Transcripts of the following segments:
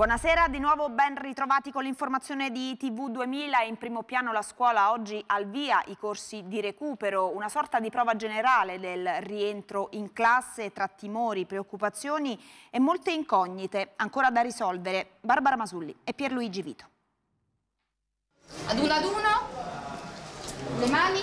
Buonasera, di nuovo ben ritrovati con l'informazione di TV2000. In primo piano la scuola oggi al via i corsi di recupero, una sorta di prova generale del rientro in classe tra timori, preoccupazioni e molte incognite ancora da risolvere. Barbara Masulli e Pierluigi Vito. Ad uno ad uno, le mani,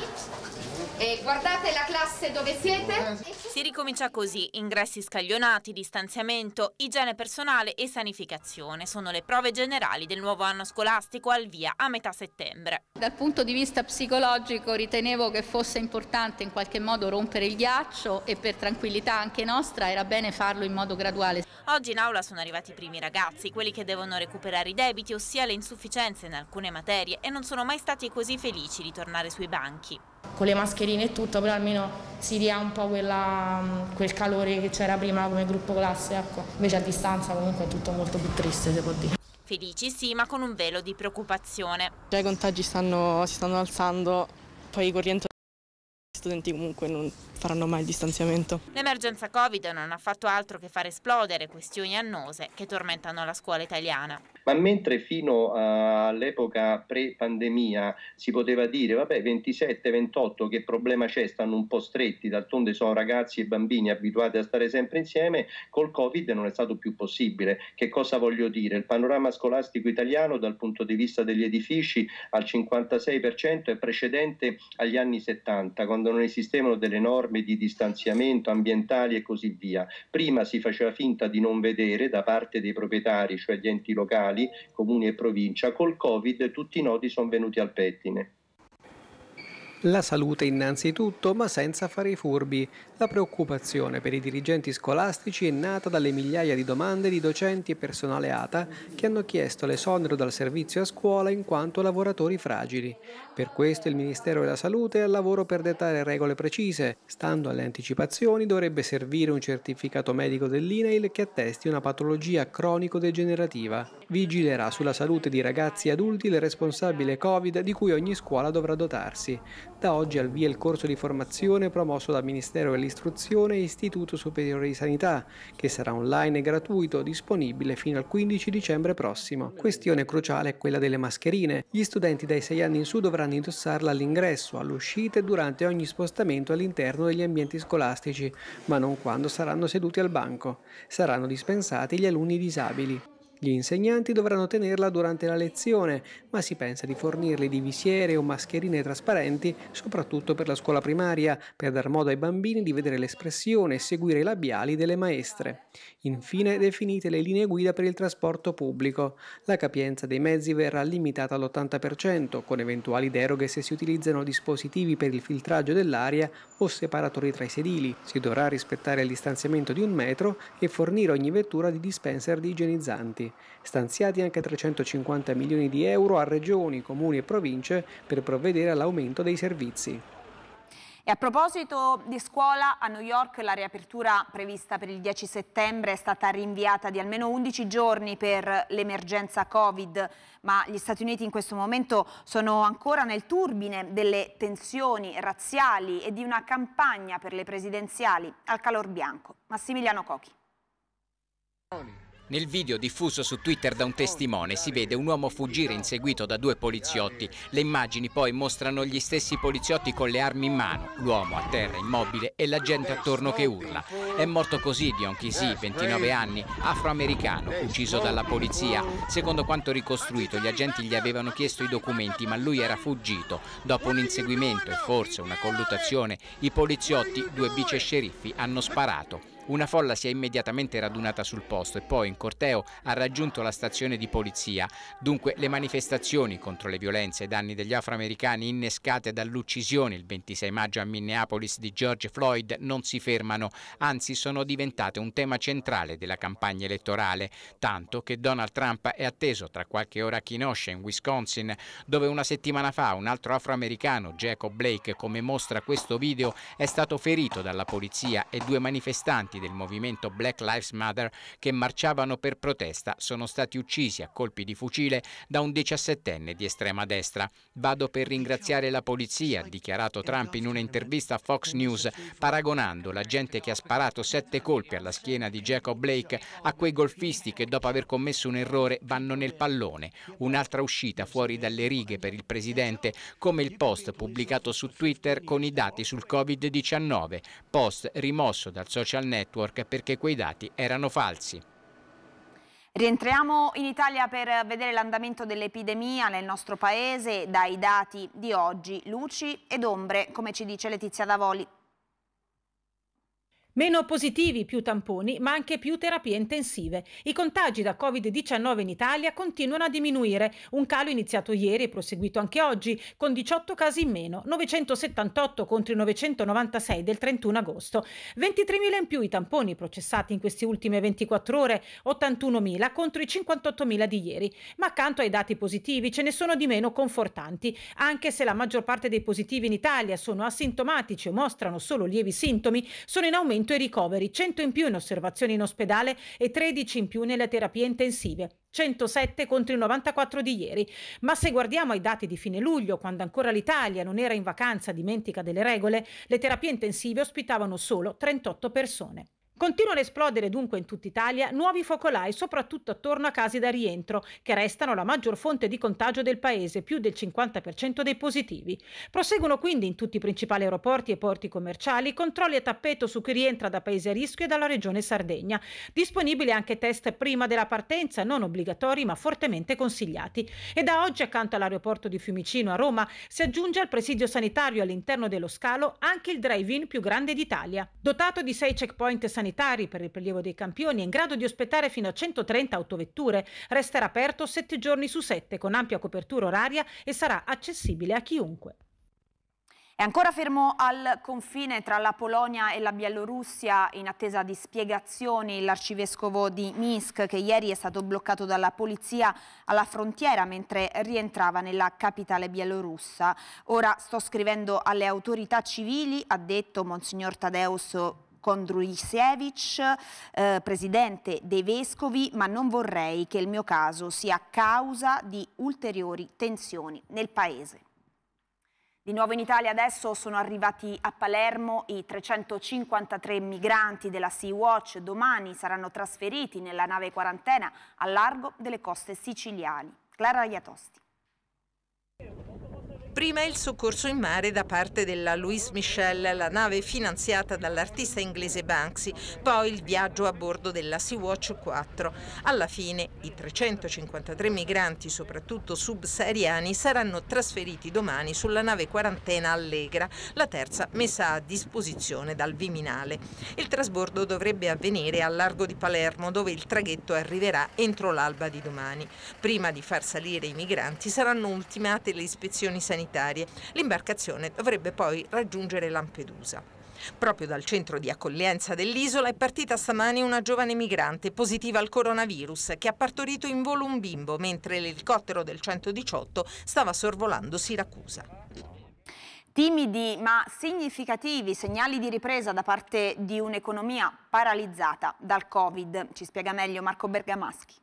e guardate la classe dove siete. Si ricomincia così, ingressi scaglionati, distanziamento, igiene personale e sanificazione. Sono le prove generali del nuovo anno scolastico al via a metà settembre. Dal punto di vista psicologico ritenevo che fosse importante in qualche modo rompere il ghiaccio e per tranquillità anche nostra era bene farlo in modo graduale. Oggi in aula sono arrivati i primi ragazzi, quelli che devono recuperare i debiti, ossia le insufficienze in alcune materie e non sono mai stati così felici di tornare sui banchi. Con le mascherine e tutto, però almeno si dia un po' quella, mm, quel calore che c'era prima come gruppo classe, ecco. Invece a distanza comunque è tutto molto più triste, si può dire. Felici sì, ma con un velo di preoccupazione. Già cioè, i contagi stanno, si stanno alzando, poi con il rientro gli studenti comunque non faranno mai il distanziamento. L'emergenza Covid non ha fatto altro che far esplodere questioni annose che tormentano la scuola italiana ma mentre fino eh, all'epoca pre-pandemia si poteva dire vabbè 27, 28 che problema c'è, stanno un po' stretti, d'altronde sono ragazzi e bambini abituati a stare sempre insieme, col Covid non è stato più possibile. Che cosa voglio dire? Il panorama scolastico italiano dal punto di vista degli edifici al 56% è precedente agli anni 70, quando non esistevano delle norme di distanziamento ambientali e così via. Prima si faceva finta di non vedere da parte dei proprietari, cioè gli enti locali, comunali, comuni e provincia, col Covid tutti i nodi sono venuti al pettine. La salute innanzitutto, ma senza fare i furbi. La preoccupazione per i dirigenti scolastici è nata dalle migliaia di domande di docenti e personale ATA che hanno chiesto l'esonero dal servizio a scuola in quanto lavoratori fragili. Per questo il Ministero della Salute è al lavoro per dettare regole precise. Stando alle anticipazioni dovrebbe servire un certificato medico dell'INAIL che attesti una patologia cronico-degenerativa. Vigilerà sulla salute di ragazzi e adulti il responsabile Covid di cui ogni scuola dovrà dotarsi. Letta oggi al via il corso di formazione promosso dal Ministero dell'Istruzione e Istituto Superiore di Sanità, che sarà online e gratuito, disponibile fino al 15 dicembre prossimo. Questione cruciale è quella delle mascherine. Gli studenti dai 6 anni in su dovranno indossarla all'ingresso, all'uscita e durante ogni spostamento all'interno degli ambienti scolastici, ma non quando saranno seduti al banco. Saranno dispensati gli alunni disabili. Gli insegnanti dovranno tenerla durante la lezione, ma si pensa di fornirle di visiere o mascherine trasparenti, soprattutto per la scuola primaria, per dar modo ai bambini di vedere l'espressione e seguire i labiali delle maestre. Infine definite le linee guida per il trasporto pubblico. La capienza dei mezzi verrà limitata all'80%, con eventuali deroghe se si utilizzano dispositivi per il filtraggio dell'aria o separatori tra i sedili. Si dovrà rispettare il distanziamento di un metro e fornire ogni vettura di dispenser di igienizzanti stanziati anche 350 milioni di euro a regioni, comuni e province per provvedere all'aumento dei servizi. E a proposito di scuola, a New York la riapertura prevista per il 10 settembre è stata rinviata di almeno 11 giorni per l'emergenza Covid, ma gli Stati Uniti in questo momento sono ancora nel turbine delle tensioni razziali e di una campagna per le presidenziali al calor bianco. Massimiliano Cochi. Nel video diffuso su Twitter da un testimone si vede un uomo fuggire inseguito da due poliziotti. Le immagini poi mostrano gli stessi poliziotti con le armi in mano, l'uomo a terra immobile e la gente attorno che urla. È morto così Dion Kisi, 29 anni, afroamericano, ucciso dalla polizia. Secondo quanto ricostruito gli agenti gli avevano chiesto i documenti ma lui era fuggito. Dopo un inseguimento e forse una colluttazione i poliziotti, due vice sceriffi, hanno sparato. Una folla si è immediatamente radunata sul posto e poi in corteo ha raggiunto la stazione di polizia. Dunque le manifestazioni contro le violenze ai danni degli afroamericani innescate dall'uccisione il 26 maggio a Minneapolis di George Floyd non si fermano, anzi sono diventate un tema centrale della campagna elettorale, tanto che Donald Trump è atteso tra qualche ora a Kenosha in Wisconsin, dove una settimana fa un altro afroamericano, Jacob Blake, come mostra questo video, è stato ferito dalla polizia e due manifestanti militanti del movimento Black Lives Matter che marciavano per protesta sono stati uccisi a colpi di fucile da un 17enne di estrema destra. Vado per ringraziare la polizia, ha dichiarato Trump in un'intervista a Fox News, paragonando la gente che ha sparato sette colpi alla schiena di Jacob Blake a quei golfisti che dopo aver commesso un errore vanno nel pallone. Un'altra uscita fuori dalle righe per il presidente, come il post pubblicato su Twitter con i dati sul Covid-19, post rimosso dal social network network perché quei dati erano falsi. Rientriamo in Italia per vedere l'andamento dell'epidemia nel nostro paese dai dati di oggi, luci ed ombre, come ci dice Letizia Davoli. Meno positivi, più tamponi, ma anche più terapie intensive. I contagi da Covid-19 in Italia continuano a diminuire. Un calo iniziato ieri e proseguito anche oggi, con 18 casi in meno, 978 contro i 996 del 31 agosto. 23.000 in più i tamponi processati in queste ultime 24 ore, 81.000 contro i 58.000 di ieri. Ma accanto ai dati positivi ce ne sono di meno confortanti, anche se la maggior parte dei positivi in Italia sono asintomatici o mostrano solo lievi sintomi, sono in aumento 100 i ricoveri, 100 in più in osservazione in ospedale e 13 in più nelle terapie intensive. 107 contro i 94 di ieri. Ma se guardiamo ai dati di fine luglio, quando ancora l'Italia non era in vacanza dimentica delle regole, le terapie intensive ospitavano solo 38 persone. Continuano ad esplodere dunque in tutta Italia nuovi focolai, soprattutto attorno a casi da rientro, che restano la maggior fonte di contagio del paese, più del 50% dei positivi. Proseguono quindi in tutti i principali aeroporti e porti commerciali controlli a tappeto su chi rientra da paesi a rischio e dalla regione Sardegna. Disponibili anche test prima della partenza, non obbligatori ma fortemente consigliati. E da oggi, accanto all'aeroporto di Fiumicino a Roma, si aggiunge al presidio sanitario all'interno dello scalo anche il drive-in più grande d'Italia, dotato di sei checkpoint sanitari sanitari per il prelievo dei campioni è in grado di ospitare fino a 130 autovetture, resterà aperto 7 giorni su 7 con ampia copertura oraria e sarà accessibile a chiunque. È ancora fermo al confine tra la Polonia e la Bielorussia in attesa di spiegazioni l'arcivescovo di Minsk che ieri è stato bloccato dalla polizia alla frontiera mentre rientrava nella capitale bielorussa. Ora sto scrivendo alle autorità civili, ha detto Monsignor Tadeus Kondruisevic, eh, presidente dei Vescovi, ma non vorrei che il mio caso sia causa di ulteriori tensioni nel Paese. Di nuovo in Italia adesso sono arrivati a Palermo i 353 migranti della Sea-Watch. Domani saranno trasferiti nella nave quarantena a largo delle coste siciliani. Clara Iatosti. Prima il soccorso in mare da parte della Louise Michel, la nave finanziata dall'artista inglese Banksy, poi il viaggio a bordo della Sea-Watch 4. Alla fine i 353 migranti, soprattutto subsahariani, saranno trasferiti domani sulla nave quarantena Allegra, la terza messa a disposizione dal Viminale. Il trasbordo dovrebbe avvenire al largo di Palermo, dove il traghetto arriverà entro l'alba di domani. Prima di far salire i migranti saranno ultimate le ispezioni sanitarie umanitarie, l'imbarcazione dovrebbe poi raggiungere Lampedusa. Proprio dal centro di accoglienza dell'isola è partita stamani una giovane migrante positiva al coronavirus che ha partorito in volo un bimbo mentre l'elicottero del 118 stava sorvolando Siracusa. Timidi ma significativi segnali di ripresa da parte di un'economia paralizzata dal Covid, ci spiega meglio Marco Bergamaschi.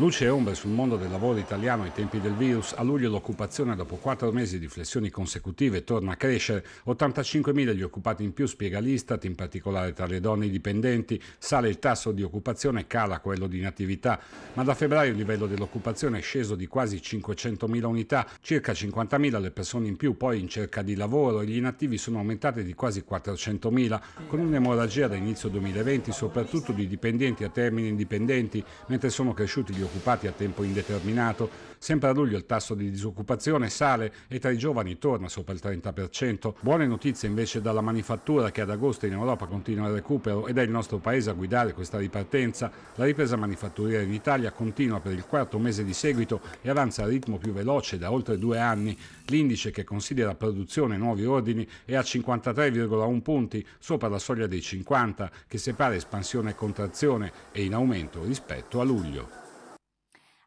Luce e ombre sul mondo del lavoro italiano ai tempi del virus, a luglio l'occupazione dopo quattro mesi di flessioni consecutive torna a crescere, 85.000 gli occupati in più spiega l'Istat, in particolare tra le donne dipendenti, sale il tasso di occupazione e cala quello di inattività, ma da febbraio il livello dell'occupazione è sceso di quasi 500.000 unità, circa 50.000 le persone in più poi in cerca di lavoro e gli inattivi sono aumentati di quasi 400.000, con un'emorragia da inizio 2020 soprattutto di dipendenti a termine indipendenti, mentre sono cresciuti gli occupati occupati a tempo indeterminato. Sempre a luglio il tasso di disoccupazione sale e tra i giovani torna sopra il 30%. Buone notizie invece dalla manifattura che ad agosto in Europa continua il recupero ed è il nostro paese a guidare questa ripartenza. La ripresa manifatturiera in Italia continua per il quarto mese di seguito e avanza a ritmo più veloce da oltre due anni. L'indice che considera produzione e nuovi ordini è a 53,1 punti, sopra la soglia dei 50, che separa espansione e contrazione e in aumento rispetto a luglio.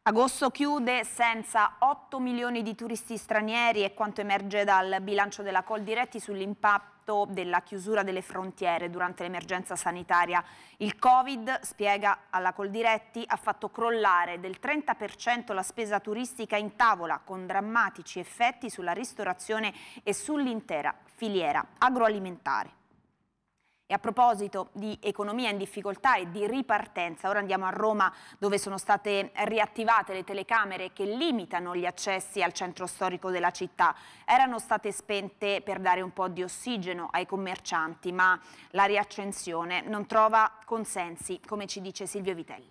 Agosto chiude senza 8 milioni di turisti stranieri e quanto emerge dal bilancio della Col Diretti sull'impatto della chiusura delle frontiere durante l'emergenza sanitaria. Il Covid, spiega alla Diretti, ha fatto crollare del 30% la spesa turistica in tavola con drammatici effetti sulla ristorazione e sull'intera filiera agroalimentare. E a proposito di economia in difficoltà e di ripartenza, ora andiamo a Roma dove sono state riattivate le telecamere che limitano gli accessi al centro storico della città. Erano state spente per dare un po' di ossigeno ai commercianti, ma la riaccensione non trova consensi, come ci dice Silvio Vitelli.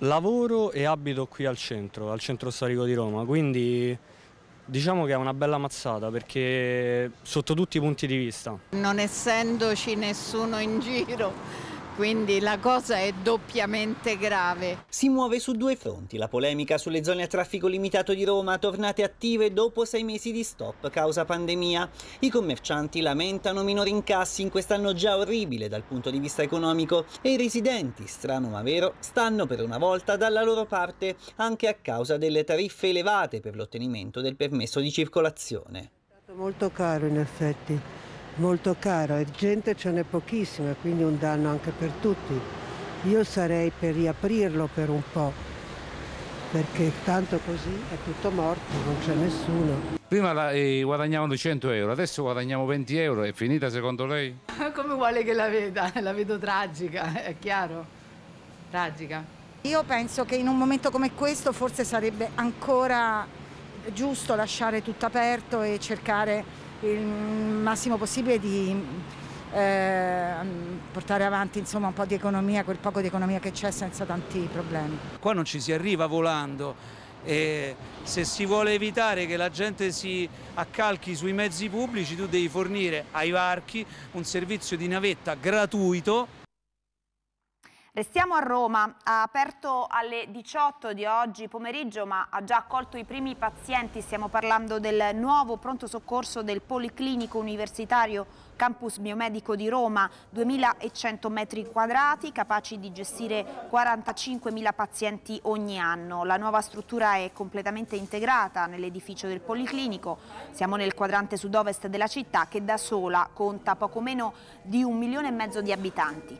Lavoro e abito qui al centro, al centro storico di Roma, quindi Diciamo che è una bella mazzata perché sotto tutti i punti di vista. Non essendoci nessuno in giro quindi la cosa è doppiamente grave. Si muove su due fronti la polemica sulle zone a traffico limitato di Roma, tornate attive dopo sei mesi di stop causa pandemia. I commercianti lamentano minori incassi in quest'anno già orribile dal punto di vista economico e i residenti, strano ma vero, stanno per una volta dalla loro parte anche a causa delle tariffe elevate per l'ottenimento del permesso di circolazione. È stato molto caro in effetti molto caro e gente ce n'è pochissima, quindi un danno anche per tutti. Io sarei per riaprirlo per un po', perché tanto così è tutto morto, non c'è nessuno. Prima la, eh, guadagnavano 100 euro, adesso guadagniamo 20 euro, è finita secondo lei? Come vuole che la veda? La vedo tragica, è chiaro, tragica. Io penso che in un momento come questo forse sarebbe ancora giusto lasciare tutto aperto e cercare il massimo possibile di eh, portare avanti insomma, un po' di economia, quel poco di economia che c'è senza tanti problemi. Qua non ci si arriva volando e se si vuole evitare che la gente si accalchi sui mezzi pubblici tu devi fornire ai varchi un servizio di navetta gratuito Restiamo a Roma, ha aperto alle 18 di oggi pomeriggio ma ha già accolto i primi pazienti, stiamo parlando del nuovo pronto soccorso del Policlinico Universitario Campus Biomedico di Roma, 2100 metri quadrati capaci di gestire 45.000 pazienti ogni anno. La nuova struttura è completamente integrata nell'edificio del Policlinico, siamo nel quadrante sud-ovest della città che da sola conta poco meno di un milione e mezzo di abitanti.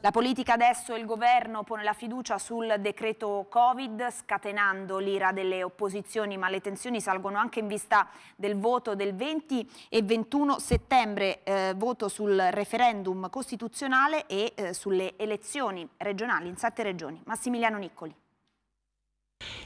La politica adesso e il governo pone la fiducia sul decreto Covid scatenando l'ira delle opposizioni, ma le tensioni salgono anche in vista del voto del 20 e 21 settembre, eh, voto sul referendum costituzionale e eh, sulle elezioni regionali in sette regioni. Massimiliano Niccoli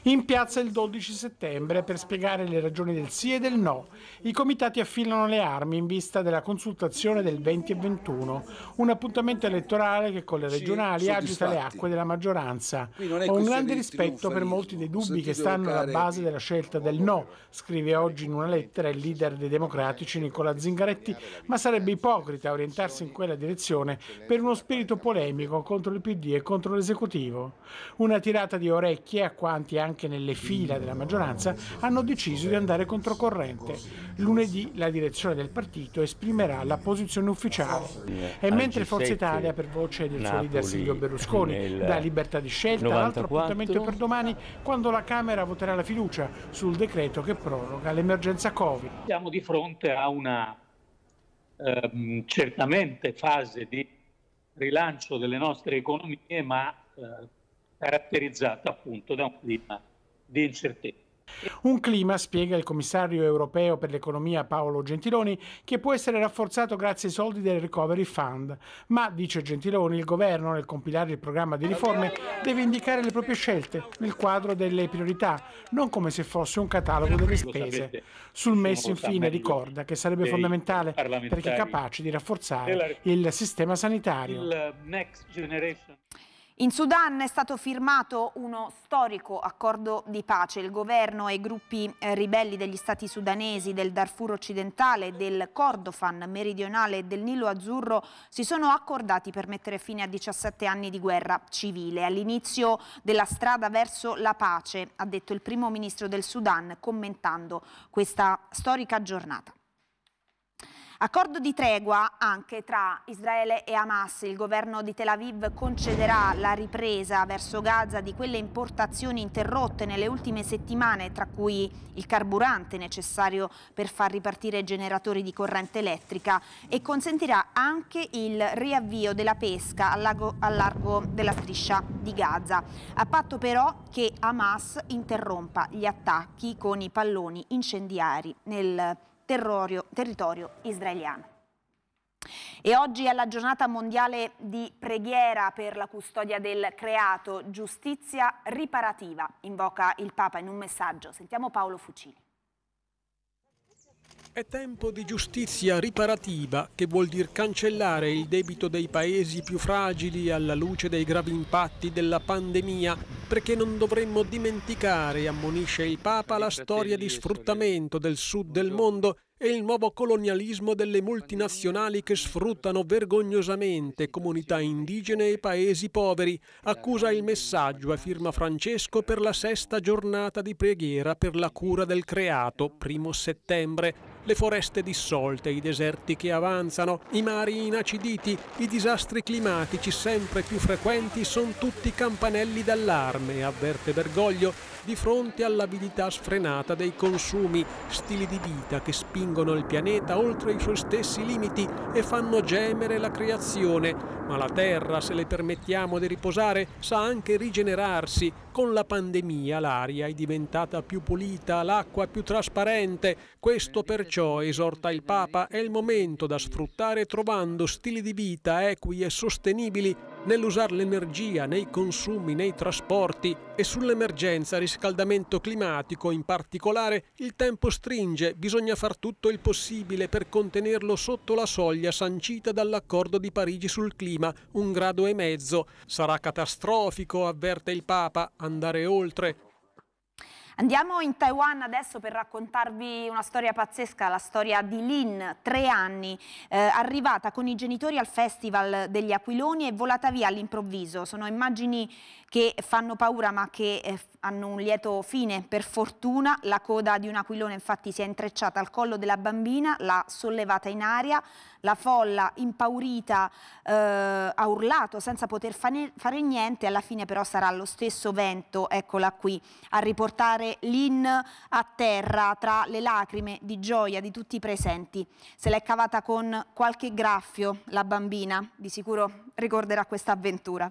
in piazza il 12 settembre per spiegare le ragioni del sì e del no. I comitati affilano le armi in vista della consultazione del 20 e 21, un appuntamento elettorale che con le regionali agita le acque della maggioranza. Ho un grande rispetto per molti dei dubbi che stanno alla base della scelta del no, scrive oggi in una lettera il leader dei democratici Nicola Zingaretti, ma sarebbe ipocrita orientarsi in quella direzione per uno spirito polemico contro il PD e contro l'esecutivo. Una tirata di orecchie a quanti anche anche nelle fila della maggioranza, hanno deciso di andare controcorrente. Lunedì la direzione del partito esprimerà la posizione ufficiale. E mentre Forza Italia, per voce del suo leader Silvio Berlusconi, dà libertà di scelta, l'altro appuntamento per domani, quando la Camera voterà la fiducia sul decreto che proroga l'emergenza Covid. Siamo di fronte a una ehm, certamente fase di rilancio delle nostre economie, ma eh, caratterizzata appunto da un clima di incertezza. Un clima, spiega il commissario europeo per l'economia Paolo Gentiloni, che può essere rafforzato grazie ai soldi del Recovery Fund. Ma, dice Gentiloni, il governo, nel compilare il programma di riforme, deve indicare le proprie scelte nel quadro delle priorità, non come se fosse un catalogo delle spese. Sul MES, infine, ricorda che sarebbe fondamentale perché è capace di rafforzare il sistema sanitario. In Sudan è stato firmato uno storico accordo di pace. Il governo e i gruppi eh, ribelli degli stati sudanesi del Darfur occidentale, del Kordofan meridionale e del Nilo azzurro si sono accordati per mettere fine a 17 anni di guerra civile. All'inizio della strada verso la pace, ha detto il primo ministro del Sudan commentando questa storica giornata. Accordo di tregua anche tra Israele e Hamas. Il governo di Tel Aviv concederà la ripresa verso Gaza di quelle importazioni interrotte nelle ultime settimane, tra cui il carburante necessario per far ripartire i generatori di corrente elettrica e consentirà anche il riavvio della pesca al, lago, al largo della striscia di Gaza, a patto però che Hamas interrompa gli attacchi con i palloni incendiari nel terrorio, territorio israeliano. E oggi è la giornata mondiale di preghiera per la custodia del creato, giustizia riparativa, invoca il Papa in un messaggio. Sentiamo Paolo Fucini. È tempo di giustizia riparativa, che vuol dire cancellare il debito dei paesi più fragili alla luce dei gravi impatti della pandemia, perché non dovremmo dimenticare, ammonisce il Papa, la storia di sfruttamento del sud del mondo e il nuovo colonialismo delle multinazionali che sfruttano vergognosamente comunità indigene e paesi poveri, accusa il messaggio a firma Francesco per la sesta giornata di preghiera per la cura del creato, primo settembre le foreste dissolte, i deserti che avanzano, i mari inaciditi, i disastri climatici sempre più frequenti sono tutti campanelli d'allarme, avverte Bergoglio, di fronte all'avidità sfrenata dei consumi, stili di vita che spingono il pianeta oltre i suoi stessi limiti e fanno gemere la creazione. Ma la Terra, se le permettiamo di riposare, sa anche rigenerarsi. Con la pandemia l'aria è diventata più pulita, l'acqua più trasparente. Questo per Perciò, esorta il Papa, è il momento da sfruttare trovando stili di vita equi e sostenibili nell'usare l'energia nei consumi, nei trasporti e sull'emergenza riscaldamento climatico in particolare il tempo stringe, bisogna far tutto il possibile per contenerlo sotto la soglia sancita dall'accordo di Parigi sul clima, un grado e mezzo. Sarà catastrofico, avverte il Papa, andare oltre Andiamo in Taiwan adesso per raccontarvi una storia pazzesca, la storia di Lin, tre anni, eh, arrivata con i genitori al Festival degli Aquiloni e volata via all'improvviso. Sono immagini che fanno paura ma che eh, hanno un lieto fine. Per fortuna la coda di un aquilone infatti si è intrecciata al collo della bambina, l'ha sollevata in aria, la folla impaurita eh, ha urlato senza poter fare niente, alla fine però sarà lo stesso vento, eccola qui, a riportare cantare l'in a terra tra le lacrime di gioia di tutti i presenti. Se l'è cavata con qualche graffio la bambina, di sicuro ricorderà questa avventura.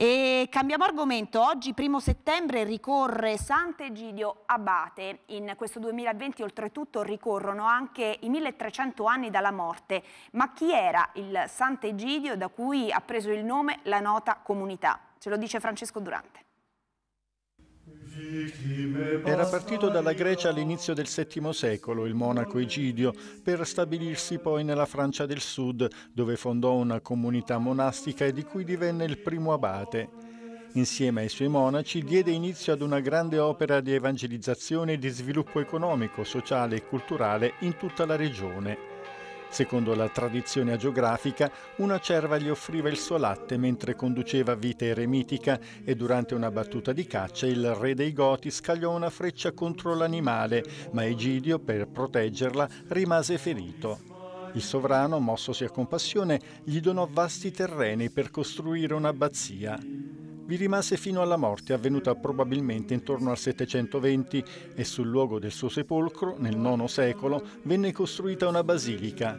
E cambiamo argomento, oggi primo settembre ricorre Sant'Egidio Abate, in questo 2020 oltretutto ricorrono anche i 1300 anni dalla morte, ma chi era il Sant'Egidio da cui ha preso il nome la nota comunità? Ce lo dice Francesco Durante. Era partito dalla Grecia all'inizio del VII secolo il monaco Egidio per stabilirsi poi nella Francia del Sud, dove fondò una comunità monastica di cui divenne il primo abate. Insieme ai suoi monaci diede inizio ad una grande opera di evangelizzazione e di sviluppo economico, sociale e culturale in tutta la regione. Secondo la tradizione agiografica, una cerva gli offriva il suo latte mentre conduceva vita eremitica e durante una battuta di caccia il re dei Goti scagliò una freccia contro l'animale, ma Egidio, per proteggerla, rimase ferito. Il sovrano, mossosi a compassione, gli donò vasti terreni per costruire un'abbazia vi rimase fino alla morte avvenuta probabilmente intorno al 720 e sul luogo del suo sepolcro, nel IX secolo, venne costruita una basilica.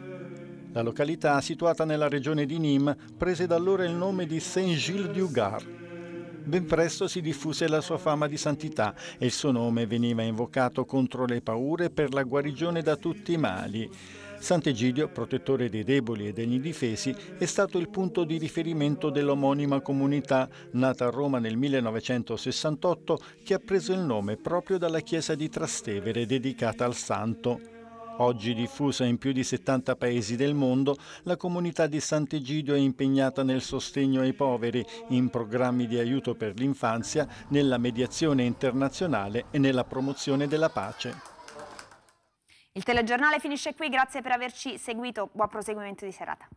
La località, situata nella regione di Nîmes, prese da allora il nome di Saint-Gilles-du-Gard. Ben presto si diffuse la sua fama di santità e il suo nome veniva invocato contro le paure per la guarigione da tutti i mali. Sant'Egidio, protettore dei deboli e degli indifesi, è stato il punto di riferimento dell'omonima comunità, nata a Roma nel 1968, che ha preso il nome proprio dalla chiesa di Trastevere dedicata al santo. Oggi diffusa in più di 70 paesi del mondo, la comunità di Sant'Egidio è impegnata nel sostegno ai poveri, in programmi di aiuto per l'infanzia, nella mediazione internazionale e nella promozione della pace. Il telegiornale finisce qui, grazie per averci seguito, buon proseguimento di serata.